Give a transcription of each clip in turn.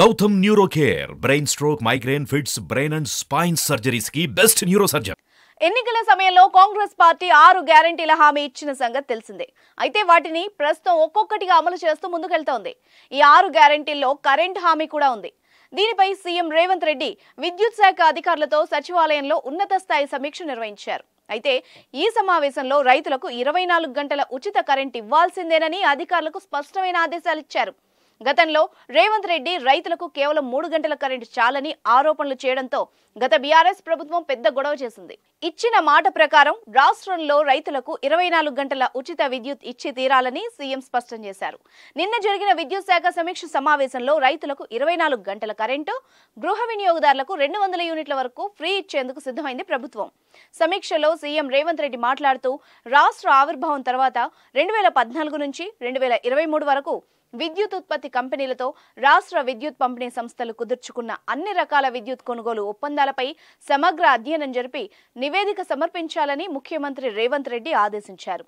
Gautam neuro care brain stroke migraine fits brain and spine surgeries కి best neuro surgeon ఎన్నికల సమయంలో Congress party ఆరు గ్యారంటీల హామీ ఇచ్చిన సంగతి తెలిసిందే అయితే వాటిని ప్రస్తుతం ఒక్కొక్కటిగా అమలు చేస్తూ ముందుకెళ్తోంది ఈ ఆరు గ్యారంటీల్లో కరెంట్ హామీ కూడా ఉంది దీనిపై సీఎం రేవంత్ రెడ్డి విద్యుత్ శాఖ అధికారులతో సచివాలయంలో ఉన్నత స్థాయి సమీక్ష నిర్వహించారు అయితే ఈ సమావేశంలో రైతులకు ఇరవై గంటల ఉచిత కరెంట్ ఇవ్వాల్సిందేనని అధికారులకు స్పష్టమైన ఆదేశాలు ఇచ్చారు గతంలో రేవంత్ రెడ్డి రైతులకు కేవలం మూడు గంటల కరెంటు చాలని ఆరోపణలు చేయడంతో గత బీఆర్ఎస్ ప్రభుత్వం పెద్ద గొడవ చేసింది ఇచ్చిన మాట ప్రకారం రాష్ట్రంలో రైతులకు ఇరవై నాలుగు గంటల ఉచిత విద్యుత్ ఇచ్చి తీరాలని సీఎం స్పష్టం చేశారు నిన్న జరిగిన విద్యుత్ శాఖ సమీక్ష సమావేశంలో రైతులకు ఇరవై నాలుగు గంటల కరెంటు గృహ వినియోగదారులకు రెండు వందల యూనిట్ల వరకు ఫ్రీ ఇచ్చేందుకు సిద్ధమైంది ప్రభుత్వం సమీక్షలో సీఎం రేవంత్ రెడ్డి మాట్లాడుతూ రాష్ట్ర ఆవిర్భావం తర్వాత రెండు వేల పద్నాలుగు నుంచి రెండు వేల ఇరవై మూడు వరకు విద్యుత్ ఉత్పత్తి కంపెనీలతో రాష్ట్ర విద్యుత్ పంపిణీ సంస్థలు కుదుర్చుకున్న అన్ని రకాల విద్యుత్ కొనుగోలు ఒప్పందాలపై సమగ్ర అధ్యయనం జరిపి నివేదిక సమర్పించాలని ముఖ్యమంత్రి రేవంత్ రెడ్డి ఆదేశించారు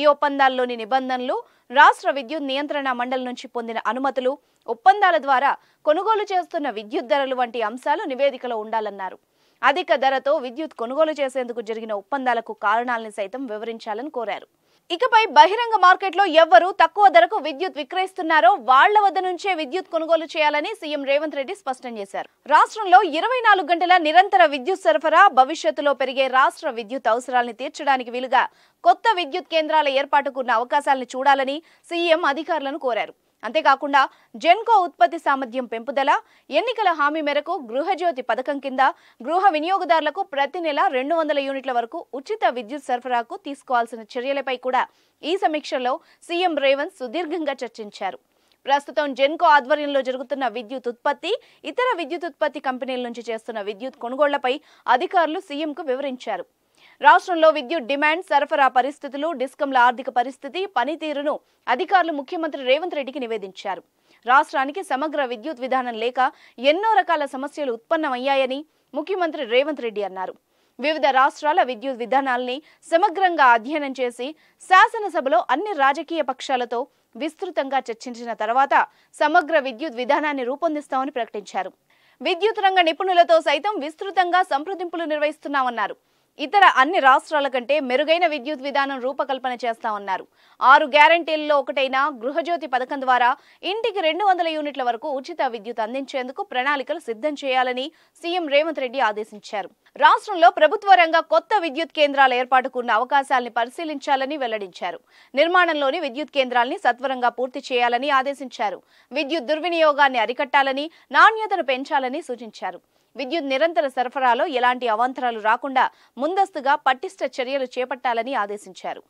ఈ ఒప్పందాల్లోని నిబంధనలు రాష్ట్ర విద్యుత్ నియంత్రణ మండలి నుంచి పొందిన అనుమతులు ఒప్పందాల ద్వారా కొనుగోలు చేస్తున్న విద్యుత్ ధరలు వంటి అంశాలు నివేదికలో ఉండాలన్నారు అధిక ధరతో విద్యుత్ కొనుగోలు చేసేందుకు జరిగిన ఒప్పందాలకు కారణాలను సైతం వివరించాలని కోరారు ఇకపై బహిరంగ మార్కెట్లో ఎవ్వరూ తక్కువ ధరకు విద్యుత్ విక్రయిస్తున్నారో వాళ్ల వద్ద నుంచే విద్యుత్ కొనుగోలు చేయాలని సీఎం రేవంత్ రెడ్డి స్పష్టం చేశారు రాష్ట్రంలో ఇరవై నాలుగు గంటల నిరంతర విద్యుత్ సరఫరా భవిష్యత్తులో పెరిగే రాష్ట్ర విద్యుత్ అవసరాలను తీర్చడానికి వీలుగా కొత్త విద్యుత్ కేంద్రాల ఏర్పాటుకున్న అవకాశాలను చూడాలని సీఎం అధికారులను కోరారు అంతేకాకుండా జెన్కో ఉత్పత్తి సామర్థ్యం పెంపుదల ఎన్నికల హామీ మేరకు గృహజ్యోతి పథకం కింద గృహ వినియోగదారులకు ప్రతి నెల రెండు వందల యూనిట్ల వరకు ఉచిత విద్యుత్ సరఫరాకు తీసుకోవాల్సిన చర్యలపై కూడా ఈ సమీక్షలో సీఎం రేవంత్ సుదీర్ఘంగా చర్చించారు ప్రస్తుతం జెన్కో ఆధ్వర్యంలో జరుగుతున్న విద్యుత్ ఉత్పత్తి ఇతర విద్యుత్ ఉత్పత్తి కంపెనీల నుంచి చేస్తున్న విద్యుత్ కొనుగోళ్లపై అధికారులు సీఎంకు వివరించారు రాష్ట్రంలో విద్యుత్ డిమాండ్ సరఫరా పరిస్థితులు డిస్కంల ఆర్థిక పరిస్థితి పనితీరును అధికారులు ముఖ్యమంత్రి రేవంత్ రెడ్డికి నివేదించారు రాష్ట్రానికి సమగ్ర విద్యుత్ విధానం లేక ఎన్నో రకాల సమస్యలు ఉత్పన్నమయ్యాయని ముఖ్యమంత్రి రేవంత్ రెడ్డి అన్నారు వివిధ రాష్ట్రాల విద్యుత్ విధానాల్ని సమగ్రంగా అధ్యయనం చేసి శాసనసభలో అన్ని రాజకీయ పక్షాలతో విస్తృతంగా చర్చించిన తర్వాత సమగ్ర విద్యుత్ విధానాన్ని రూపొందిస్తామని ప్రకటించారు విద్యుత్ రంగ నిపుణులతో సైతం విస్తృతంగా సంప్రదింపులు నిర్వహిస్తున్నామన్నారు ఇతర అన్ని రాష్ట్రాల కంటే మెరుగైన విద్యుత్ విధానం రూపకల్పన చేస్తామన్నారు ఆరు గ్యారంటీల్లో ఒకటైన గృహజ్యోతి పథకం ద్వారా ఇంటికి రెండు వందల యూనిట్ల వరకు ఉచిత విద్యుత్ అందించేందుకు ప్రణాళికలు సిద్ధం చేయాలని సీఎం రేవంత్ రెడ్డి ఆదేశించారు రాష్ట్రంలో ప్రభుత్వ రంగ కొత్త విద్యుత్ కేంద్రాల ఏర్పాటుకు ఉన్న అవకాశాలను పరిశీలించాలని వెల్లడించారు నిర్మాణంలోని విద్యుత్ కేంద్రాల్ని సత్వరంగా పూర్తి చేయాలని ఆదేశించారు విద్యుత్ దుర్వినియోగాన్ని అరికట్టాలని నాణ్యతను పెంచాలని సూచించారు విద్యుత్ నిరంతర సరఫరాలో ఎలాంటి అవాంతరాలు రాకుండా ముందస్తుగా పటిష్ట చర్యలు చేపట్టాలని ఆదేశించారు